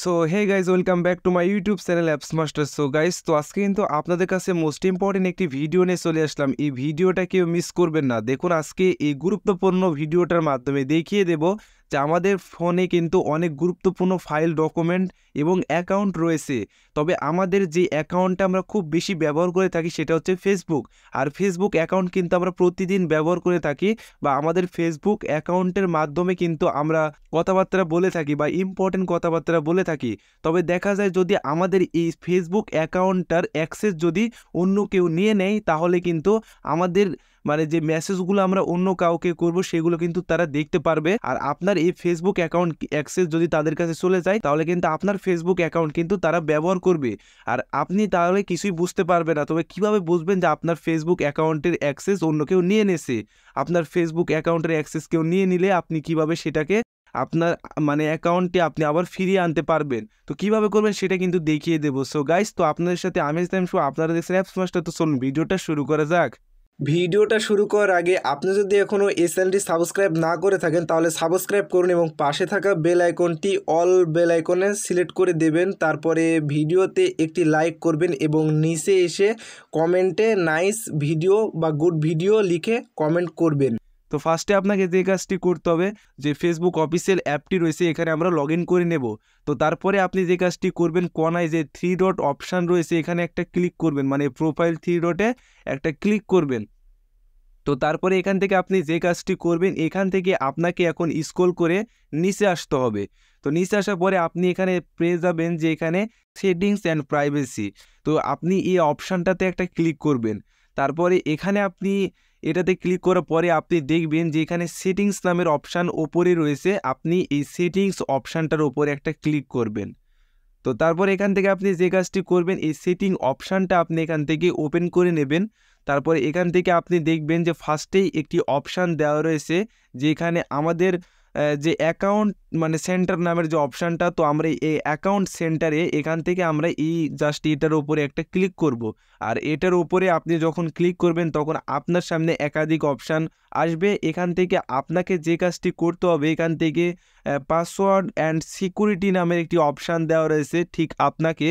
So hey guys welcome back to my YouTube channel apps master so guys তো আজকে কিন্তু আপনাদের কাছে মোস্ট ইম্পর্টেন্ট একটি ভিডিও নিয়ে চলে আসলাম এই ভিডিওটা কেউ মিস করবেন না দেখুন আজকে এই গুরুত্বপূর্ণ ভিডিওটার মাধ্যমে দেখিয়ে দেব যে আমাদের ফোনে কিন্তু অনেক গুরুত্বপূর্ণ ফাইল ডকুমেন্ট এবং অ্যাকাউন্ট রয়েছে তবে আমাদের যে অ্যাকাউন্টটা আমরা খুব বেশি ব্যবহার করে থাকি সেটা হচ্ছে ফেসবুক আর ফেসবুক অ্যাকাউন্ট কিন্তু আমরা প্রতিদিন ব্যবহার করে থাকি বা আমাদের ফেসবুক অ্যাকাউন্টের মাধ্যমে কিন্তু আমরা কথাবার্তা বলে থাকি বা ইম্পর্টেন্ট কথাবার্তা বলে থাকি তবে দেখা যায় যদি আমাদের এই ফেসবুক অ্যাকাউন্টটার অ্যাক্সেস যদি অন্য কেউ নিয়ে নেয় তাহলে কিন্তু আমাদের মানে যে মেসেজগুলো আমরা অন্য কাউকে করব সেগুলো কিন্তু তারা দেখতে পারবে আর আপনার এই ফেসবুক অ্যাকাউন্ট অ্যাক্সেস যদি তাদের কাছে চলে যায় তাহলে কিন্তু আপনার ফেসবুক অ্যাকাউন্ট কিন্তু তারা ব্যবহার করবে আর আপনি তাহলে কিছুই বুঝতে পারবে না তবে কিভাবে বুঝবেন যে আপনার ফেসবুক অ্যাকাউন্টের অ্যাক্সেস অন্য কেউ নিয়ে নেছে আপনার ফেসবুক অ্যাকাউন্টের অ্যাক্সেস কেউ নিয়ে নিলে আপনি কিভাবে সেটাকে আপনার মানে অ্যাকাউন্টটি আপনি আবার ফিরিয়ে আনতে পারবেন তো কিভাবে করবেন সেটা কিন্তু দেখিয়ে দেবো সো গাইস তো আপনাদের সাথে আমি আপনারা দেখছেন অ্যাপস মাস্টার তো চলুন ভিডিওটা শুরু করা যাক ভিডিওটা শুরু করার আগে আপনি যদি এখনও এই চ্যানেলটি সাবস্ক্রাইব না করে থাকেন তাহলে সাবস্ক্রাইব করুন এবং পাশে থাকা বেল আইকনটি অল বেল আইকনে সিলেক্ট করে দেবেন তারপরে ভিডিওতে একটি লাইক করবেন এবং নিচে এসে কমেন্টে নাইস ভিডিও বা গুড ভিডিও লিখে কমেন্ট করবেন তো ফার্স্টে আপনাকে যে কাজটি করতে হবে যে ফেসবুক অফিসিয়াল অ্যাপটি রয়েছে এখানে আমরা লগ করে নেব তো তারপরে আপনি যে কাজটি করবেন কোনায় যে থ্রি ডট অপশান রয়েছে এখানে একটা ক্লিক করবেন মানে প্রোফাইল থ্রি ডটে একটা ক্লিক করবেন তো তারপরে এখান থেকে আপনি যে কাজটি করবেন এখান থেকে আপনাকে এখন স্কোল করে নিচে আসতে হবে তো নিচে আসার পরে আপনি এখানে পেয়ে যাবেন যে এখানে সেটিংস অ্যান্ড প্রাইভেসি তো আপনি এই অপশানটাতে একটা ক্লিক করবেন তারপরে এখানে আপনি এটাতে ক্লিক করার পরে আপনি দেখবেন যে এখানে সেটিংস নামের অপশান ওপরে রয়েছে আপনি এই সেটিংস অপশানটার ওপরে একটা ক্লিক করবেন তো তারপর এখান থেকে আপনি যে কাজটি করবেন এই সেটিং অপশানটা আপনি এখান থেকে ওপেন করে নেবেন তারপরে এখান থেকে আপনি দেখবেন যে ফার্স্টেই একটি অপশান দেওয়া রয়েছে যেখানে আমাদের যে অ্যাকাউন্ট মানে সেন্টার নামের যে অপশানটা তো আমরা এই অ্যাকাউন্ট সেন্টারে এখান থেকে আমরা এই জাস্ট এটার উপরে একটা ক্লিক করব। আর এটার উপরে আপনি যখন ক্লিক করবেন তখন আপনার সামনে একাধিক অপশান আসবে এখান থেকে আপনাকে যে কাজটি করতে হবে এখান থেকে পাসওয়ার্ড অ্যান্ড সিকিউরিটি নামের একটি অপশান দেওয়া রয়েছে ঠিক আপনাকে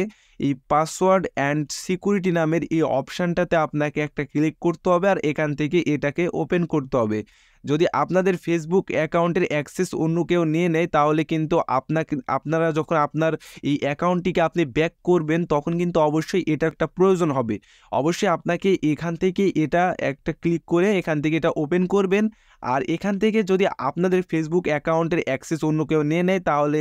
এই পাসওয়ার্ড অ্যান্ড সিকিউরিটি নামের এই অপশানটাতে আপনাকে একটা ক্লিক করতে হবে আর এখান থেকে এটাকে ওপেন করতে হবে যদি আপনাদের ফেসবুক অ্যাকাউন্টের অ্যাক্সেস অন্য কেউ নিয়ে নেয় তাহলে কিন্তু আপনাকে আপনারা যখন আপনার এই অ্যাকাউন্টটিকে আপনি ব্যাক করবেন তখন কিন্তু অবশ্যই এটা একটা প্রয়োজন হবে অবশ্যই আপনাকে এখান থেকে এটা একটা ক্লিক করে এখান থেকে এটা ওপেন করবেন আর এখান থেকে যদি আপনাদের ফেসবুক অ্যাকাউন্টের অ্যাক্সেস অন্য কেউ নিয়ে নেয় তাহলে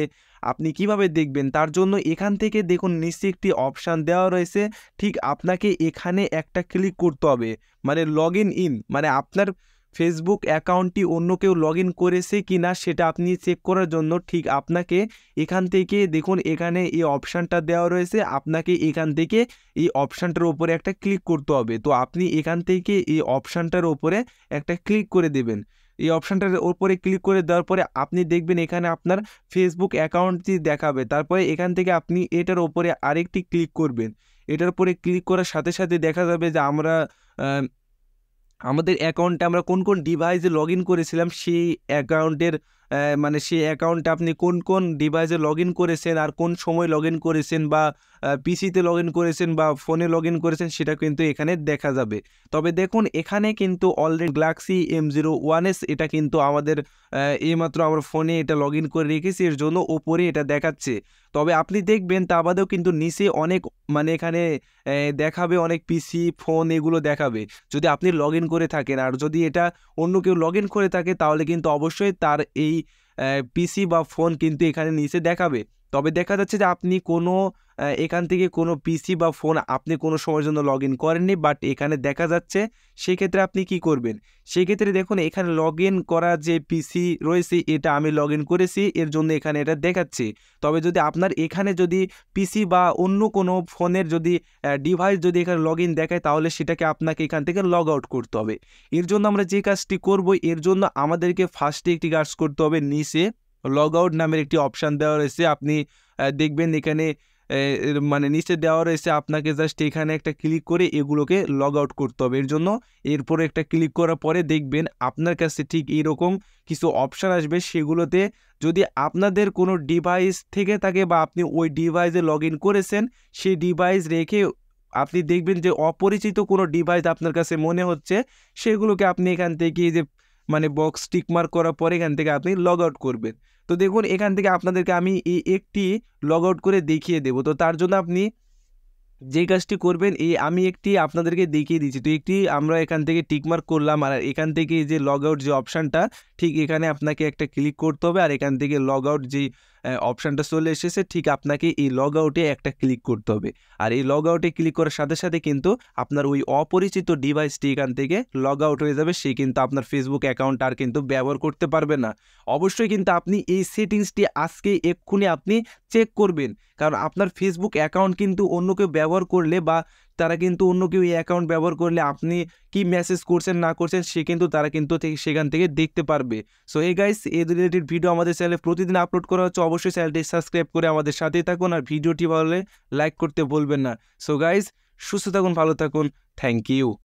আপনি কিভাবে দেখবেন তার জন্য এখান থেকে দেখুন নিচে একটি অপশান দেওয়া রয়েছে ঠিক আপনাকে এখানে একটা ক্লিক করতে হবে মানে লগ ইন মানে আপনার ফেসবুক অ্যাকাউন্টটি অন্য কেউ লগ করেছে কি না সেটা আপনি চেক করার জন্য ঠিক আপনাকে এখান থেকে দেখুন এখানে এই অপশানটা দেওয়া রয়েছে আপনাকে এখান থেকে এই অপশানটার ওপরে একটা ক্লিক করতে হবে তো আপনি এখান থেকে এই অপশানটার ওপরে একটা ক্লিক করে দেবেন এই অপশানটার ওপরে ক্লিক করে দেওয়ার পরে আপনি দেখবেন এখানে আপনার ফেসবুক অ্যাকাউন্টটি দেখাবে তারপরে এখান থেকে আপনি এটার ওপরে আরেকটি ক্লিক করবেন এটার উপরে ক্লিক করার সাথে সাথে দেখা যাবে যে আমরা আমাদের অ্যাকাউন্টে আমরা কোন কোন ডিভাইসে লগ করেছিলাম সেই অ্যাকাউন্টের মানে সেই অ্যাকাউন্টে আপনি কোন কোন ডিভাইসে লগ করেছেন আর কোন সময় লগ করেছেন বা পিসিতে লগ করেছেন বা ফোনে লগ করেছেন সেটা কিন্তু এখানে দেখা যাবে তবে দেখুন এখানে কিন্তু already Galaxy M zero one S এটা কিন্তু আমাদের এইমাত্র আমার ফোনে এটা লগ করে রেখেছি এর জন্য ওপরে এটা দেখাচ্ছে তবে আপনি দেখবেন তা বাদেও কিন্তু নিচে অনেক মানে এখানে দেখাবে অনেক পিসি ফোন এগুলো দেখাবে যদি আপনি লগ করে থাকেন আর যদি এটা অন্য কেউ লগ করে থাকে তাহলে কিন্তু অবশ্যই তার এই পিসি বা ফোন কিন্তু এখানে নিচে দেখাবে তবে দেখা যাচ্ছে যে আপনি কোনো এখান থেকে কোনো পিসি বা ফোন আপনি কোনো সময়ের জন্য লগ ইন করেননি বাট এখানে দেখা যাচ্ছে সেক্ষেত্রে আপনি কি করবেন সেক্ষেত্রে দেখুন এখানে লগ ইন করা যে পিসি রয়েছে এটা আমি লগ ইন করেছি এর জন্য এখানে এটা দেখাচ্ছে তবে যদি আপনার এখানে যদি পিসি বা অন্য কোনো ফোনের যদি ডিভাইস যদি এখানে লগ ইন দেখায় তাহলে সেটাকে আপনাকে এখান থেকে লগ আউট করতে হবে এর জন্য আমরা যে কাজটি করব এর জন্য আমাদেরকে ফার্স্টে একটি কাজ করতে হবে নিচে লগ আউট নামের একটি অপশান দেওয়া রয়েছে আপনি দেখবেন এখানে মানে নিচে দেওয়া রয়েছে আপনাকে জাস্ট এখানে একটা ক্লিক করে এগুলোকে লগ আউট করতে হবে এর জন্য এরপরে একটা ক্লিক করার পরে দেখবেন আপনার কাছে ঠিক এরকম কিছু অপশান আসবে সেগুলোতে যদি আপনাদের কোনো ডিভাইস থেকে থাকে বা আপনি ওই ডিভাইসে লগ করেছেন সেই ডিভাইস রেখে আপনি দেখবেন যে অপরিচিত কোনো ডিভাইস আপনার কাছে মনে হচ্ছে সেগুলোকে আপনি এখান থেকে যে মানে বক্স টিকমার্ক করার পর এখান থেকে আপনি লগ আউট করবেন তো দেখুন এখান থেকে আপনাদেরকে আমি এই একটি লগ আউট করে দেখিয়ে দেব তো তার জন্য আপনি যে কাজটি করবেন এই আমি একটি আপনাদেরকে দেখিয়ে দিচ্ছি তো একটি আমরা এখান থেকে টিকমার্ক করলাম আর এখান থেকে যে লগ আউট যে অপশানটা ঠিক এখানে আপনাকে একটা ক্লিক করতে হবে আর এখান থেকে লগ আউট যে অপশানটা চলে এসেছে ঠিক আপনাকে এই লগ আউটে একটা ক্লিক করতে হবে আর এই লগ আউটে ক্লিক করার সাথে সাথে কিন্তু আপনার ওই অপরিচিত ডিভাইসটি এখান থেকে লগ আউট হয়ে যাবে সে কিন্তু আপনার ফেসবুক অ্যাকাউন্ট আর কিন্তু ব্যবহার করতে পারবে না অবশ্যই কিন্তু আপনি এই সেটিংসটি আজকে এক্ষুনি আপনি চেক করবেন কারণ আপনার ফেসবুক অ্যাকাউন্ট কিন্তু অন্য কেউ ব্যবহার করলে বা তারা কিন্তু অন্য কেউ এই অ্যাকাউন্ট ব্যবহার করলে আপনি কি মেসেজ করছেন না করছেন সে কিন্তু তারা কিন্তু সেখান থেকে দেখতে পারবে সো এই গাইস এই রিলেটেড ভিডিও আমাদের চ্যানেলে প্রতিদিন আপলোড করা হচ্ছে অবশ্যই চ্যানেলটি সাবস্ক্রাইব করে আমাদের সাথেই থাকুন আর ভিডিওটি ভালো লাইক করতে বলবেন না সো গাইস সুস্থ থাকুন ভালো থাকুন থ্যাংক ইউ